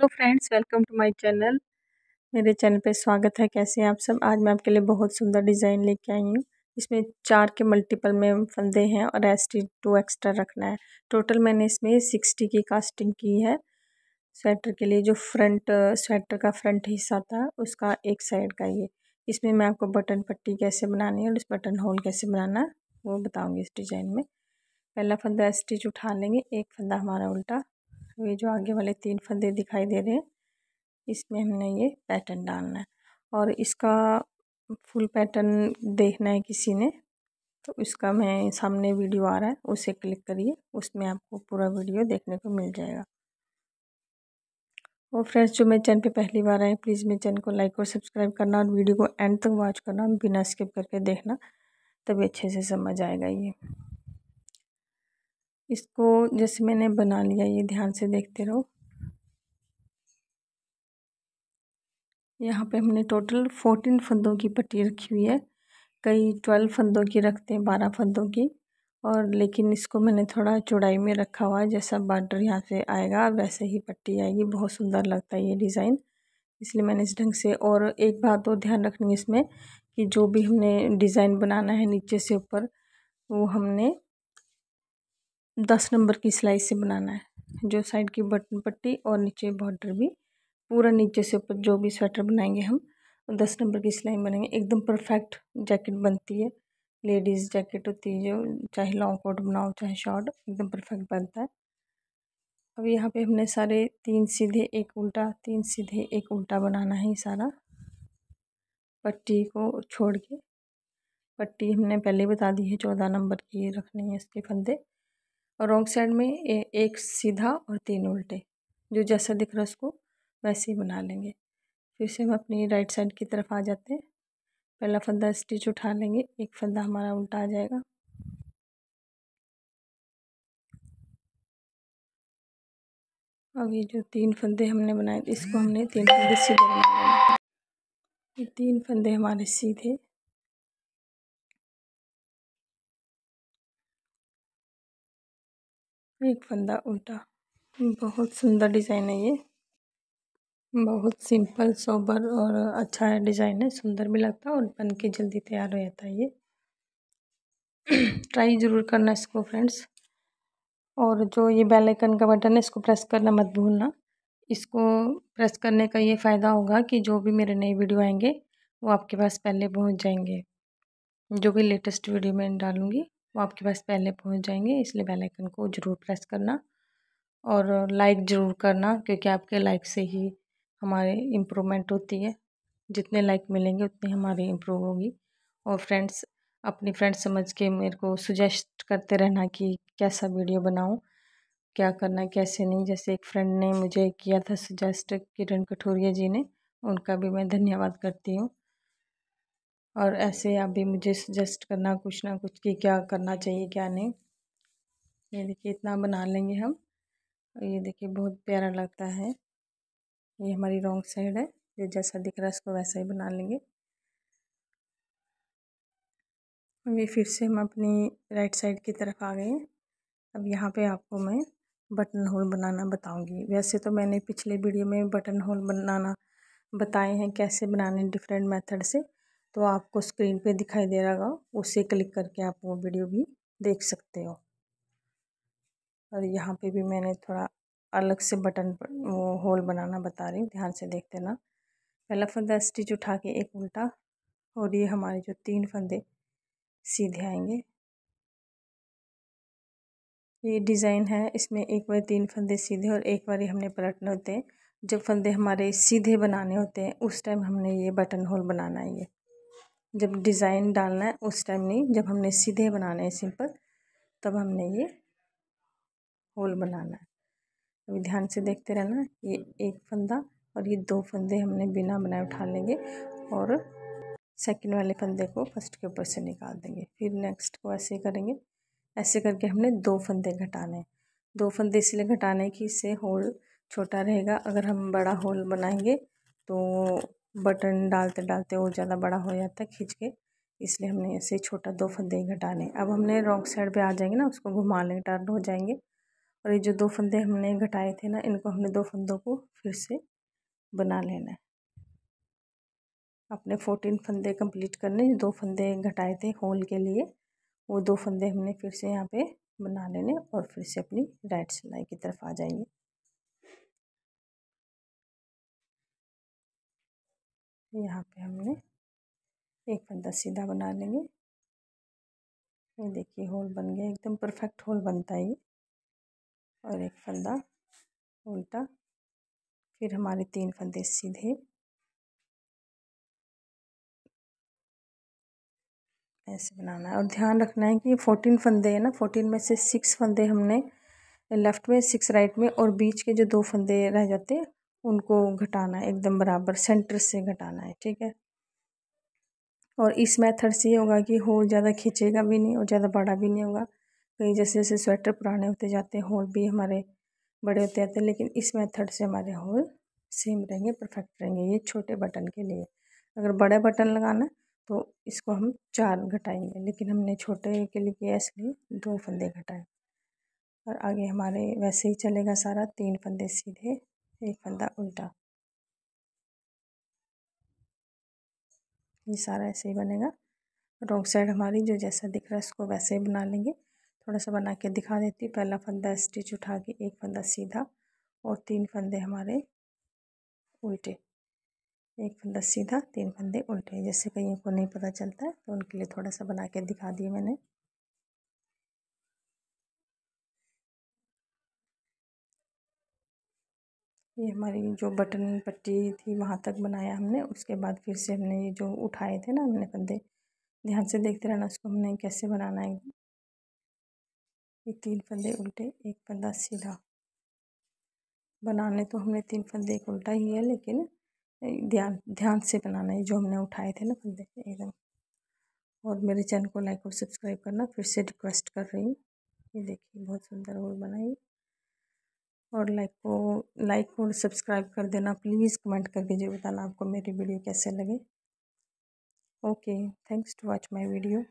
hello friends welcome to my channel मेरे channel पे स्वागत है कैसे हैं आप सब आज मैं आपके लिए बहुत सुंदर डिज़ाइन लेके आई हूँ इसमें चार के मल्टीपल में फंदे हैं और टी टू एक्स्ट्रा रखना है टोटल मैंने इसमें सिक्सटी की कास्टिंग की है स्वेटर के लिए जो फ्रंट स्वेटर का फ्रंट हिस्सा था उसका एक साइड का ये इसमें मैं आपको बटन पट्टी कैसे बनानी है और इस बटन होल कैसे बनाना वो बताऊँगी इस डिज़ाइन में पहला फंदा स्टिच उठा लेंगे एक फंदा हमारा उल्टा ये जो आगे वाले तीन फंदे दिखाई दे रहे हैं इसमें हमने ये पैटर्न डालना है और इसका फुल पैटर्न देखना है किसी ने तो इसका मैं सामने वीडियो आ रहा है उसे क्लिक करिए उसमें आपको पूरा वीडियो देखने को मिल जाएगा और फ्रेंड्स जो मेरे चैनल पे पहली बार आए प्लीज़ मेरे चैनल को लाइक और सब्सक्राइब करना और वीडियो को एंड तक वॉच करना बिना स्किप करके देखना तभी अच्छे से समझ आएगा ये इसको जैसे मैंने बना लिया ये ध्यान से देखते रहो यहाँ पे हमने टोटल फोर्टीन फंदों की पट्टी रखी हुई है कई ट्वेल्व फंदों की रखते हैं बारह फंदों की और लेकिन इसको मैंने थोड़ा चौड़ाई में रखा हुआ है जैसा बॉर्डर यहाँ से आएगा वैसे ही पट्टी आएगी बहुत सुंदर लगता है ये डिज़ाइन इसलिए मैंने इस ढंग से और एक बात और तो ध्यान रखनी है इसमें कि जो भी हमने डिज़ाइन बनाना है नीचे से ऊपर वो हमने दस नंबर की सिलाई से बनाना है जो साइड की बटन पट्टी और नीचे बॉर्डर भी पूरा नीचे से ऊपर जो भी स्वेटर बनाएंगे हम दस नंबर की सिलाई बनाएंगे एकदम परफेक्ट जैकेट बनती है लेडीज़ जैकेट होती है जो चाहे लॉन्ग कोट बनाओ चाहे शॉर्ट एकदम परफेक्ट बनता है अब यहाँ पे हमने सारे तीन सीधे एक उल्टा तीन सीधे एक उल्टा बनाना है सारा पट्टी को छोड़ के पट्टी हमने पहले बता दी है चौदह नंबर की रखनी है इसके फंदे और रॉन्ग साइड में ए, एक सीधा और तीन उल्टे जो जैसा दिख रहा है उसको वैसे ही बना लेंगे फिर से हम अपनी राइट साइड की तरफ आ जाते हैं पहला फंदा स्टिच उठा लेंगे एक फंदा हमारा उल्टा आ जाएगा अब ये जो तीन फंदे हमने बनाए थे इसको हमने तीन फंदे सीधे बनाए ये तीन फंदे हमारे सीधे एक फंदा उल्टा बहुत सुंदर डिज़ाइन है ये बहुत सिंपल सोबर और अच्छा डिज़ाइन है सुंदर भी लगता है और बन के जल्दी तैयार हो जाता है ये ट्राई ज़रूर करना इसको फ्रेंड्स और जो ये बेल आइकन का बटन है इसको प्रेस करना मत भूलना इसको प्रेस करने का ये फ़ायदा होगा कि जो भी मेरे नए वीडियो आएंगे वो आपके पास पहले पहुंच जाएंगे जो भी लेटेस्ट वीडियो मैं डालूँगी वो आपके पास पहले पहुंच जाएंगे इसलिए बेल आइकन को ज़रूर प्रेस करना और लाइक ज़रूर करना क्योंकि आपके लाइक से ही हमारे इम्प्रूवमेंट होती है जितने लाइक मिलेंगे उतनी हमारी इम्प्रूव होगी और फ्रेंड्स अपनी फ्रेंड्स समझ के मेरे को सुजेस्ट करते रहना कि कैसा वीडियो बनाऊँ क्या करना कैसे नहीं जैसे एक फ्रेंड ने मुझे किया था सजेस्ट किरण कठोरिया जी ने उनका भी मैं धन्यवाद करती हूँ और ऐसे अभी मुझे सजेस्ट करना कुछ ना कुछ कि क्या करना चाहिए क्या नहीं ये देखिए इतना बना लेंगे हम और ये देखिए बहुत प्यारा लगता है ये हमारी रॉन्ग साइड है जो जैसा दिख रहा है इसको वैसा ही बना लेंगे अभी फिर से हम अपनी राइट साइड की तरफ आ गए अब यहाँ पे आपको मैं बटन होल बनाना बताऊंगी वैसे तो मैंने पिछले वीडियो में बटन होल बनाना बताए हैं कैसे बनाने डिफरेंट मेथड से तो आपको स्क्रीन पे दिखाई दे रहा होगा उसे क्लिक करके आप वो वीडियो भी देख सकते हो और यहाँ पे भी मैंने थोड़ा अलग से बटन पर वो होल बनाना बता रही हूँ ध्यान से देख देना पहला फंदा स्टिच उठा के एक उल्टा और ये हमारे जो तीन फंदे सीधे आएंगे ये डिज़ाइन है इसमें एक बार तीन फंदे सीधे और एक बार हमने पलटने होते हैं जब फंदे हमारे सीधे बनाने होते हैं उस टाइम हमने ये बटन होल बनाना है ये जब डिज़ाइन डालना है उस टाइम नहीं जब हमने सीधे बनाने हैं सिंपल तब हमने ये होल बनाना है अभी ध्यान से देखते रहना ये एक फंदा और ये दो फंदे हमने बिना बनाए उठा लेंगे और सेकंड वाले फंदे को फर्स्ट के ऊपर से निकाल देंगे फिर नेक्स्ट को ऐसे करेंगे ऐसे करके हमने दो फंदे घटाने हैं दो फंदे इसलिए घटाने कि इससे होल छोटा रहेगा अगर हम बड़ा होल बनाएंगे तो बटन डालते डालते और ज़्यादा बड़ा हो जाता है खींच के इसलिए हमने ऐसे छोटा दो फंदे घटा लें अब हमने रॉन्ग साइड पे आ जाएंगे ना उसको घुमा लेंगे टर्न हो जाएंगे और ये जो दो फंदे हमने घटाए थे ना इनको हमने दो फंदों को फिर से बना लेना है अपने फोर्टीन फंदे कंप्लीट करने दो फंदे घटाए थे होल के लिए वो दो फंदे हमने फिर से यहाँ पे बना लेने और फिर से अपनी राइट सिलाई की तरफ आ जाएंगे यहाँ पे हमने एक फंदा सीधा बना लेंगे ये देखिए होल बन गया एकदम परफेक्ट होल बनता है ये और एक फंदा उल्टा फिर हमारे तीन फंदे सीधे ऐसे बनाना है और ध्यान रखना है कि ये फोर्टीन फंदे हैं ना फोर्टीन में से सिक्स फंदे हमने लेफ़्ट में सिक्स राइट में और बीच के जो दो फंदे रह जाते हैं उनको घटाना है एकदम बराबर सेंटर से घटाना है ठीक है और इस मेथड से ये होगा कि होल ज़्यादा खींचेगा भी नहीं और ज़्यादा बड़ा भी नहीं होगा कहीं जैसे जैसे स्वेटर पुराने होते जाते हैं होल भी हमारे बड़े होते जाते हैं लेकिन इस मेथड से हमारे होल सेम रहेंगे परफेक्ट रहेंगे ये छोटे बटन के लिए अगर बड़े बटन लगाना तो इसको हम चार घटाएंगे लेकिन हमने छोटे के लिए किया इसलिए दो फंदे घटाए और आगे हमारे वैसे ही चलेगा सारा तीन फंदे सीधे ये सारा ऐसे ही बनेगा रॉन्ग साइड हमारी जो जैसा दिख रहा है उसको वैसे ही बना लेंगे थोड़ा सा बना के दिखा देती हूँ पहला फंदा स्टिच उठा के एक फंदा सीधा और तीन फंदे हमारे उल्टे एक फंदा सीधा तीन फंदे उल्टे जैसे कहीं को नहीं पता चलता है तो उनके लिए थोड़ा सा बना के दिखा दिए मैंने ये हमारी जो बटन पट्टी थी वहाँ तक बनाया हमने उसके बाद फिर से हमने ये जो उठाए थे ना हमने फंदे ध्यान से देखते रहना उसको हमने कैसे बनाना है ये तीन फंदे उल्टे एक फंदा सीधा बनाने तो हमने तीन फंदे एक उल्टा ही है लेकिन ध्यान ध्यान से बनाना है जो हमने उठाए थे ना फंदे एकदम और मेरे चैनल को लाइक और सब्सक्राइब करना फिर से रिक्वेस्ट कर रही हूँ ये देखिए बहुत सुंदर और बनाई और लाइक को लाइक और सब्सक्राइब कर देना प्लीज़ कमेंट करके जरूर बताना आपको मेरी वीडियो कैसे लगे okay thanks to watch my video